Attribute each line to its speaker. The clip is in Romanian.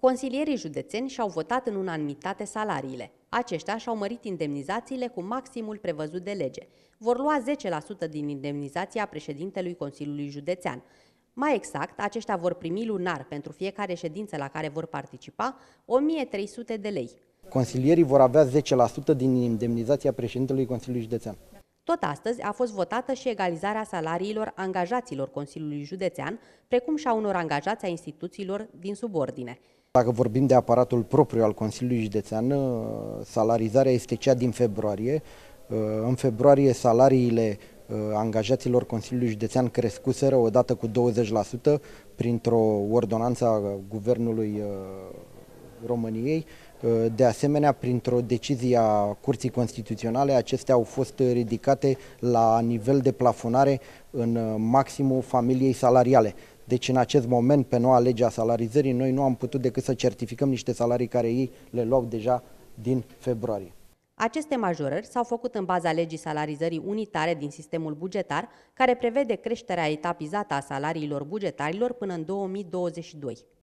Speaker 1: Consilierii județeni și-au votat în unanimitate salariile. Aceștia și-au mărit indemnizațiile cu maximul prevăzut de lege. Vor lua 10% din indemnizația președintelui Consiliului Județean. Mai exact, aceștia vor primi lunar pentru fiecare ședință la care vor participa 1300 de lei.
Speaker 2: Consilierii vor avea 10% din indemnizația președintelui Consiliului Județean.
Speaker 1: Tot astăzi a fost votată și egalizarea salariilor angajaților Consiliului Județean, precum și a unor angajați a instituțiilor din subordine.
Speaker 2: Dacă vorbim de aparatul propriu al Consiliului Județean, ă, salarizarea este cea din februarie. Ă, în februarie salariile ă, angajaților Consiliului Județean crescuseră odată cu 20% printr-o ordonanță a Guvernului României. De asemenea, printr-o decizie a Curții Constituționale, acestea au fost ridicate la nivel de plafonare în maximul familiei salariale. Deci în acest moment, pe noua lege a salarizării, noi nu am putut decât să certificăm niște salarii care ei le luau deja din februarie.
Speaker 1: Aceste majorări s-au făcut în baza legii salarizării unitare din sistemul bugetar, care prevede creșterea etapizată a salariilor bugetarilor până în 2022.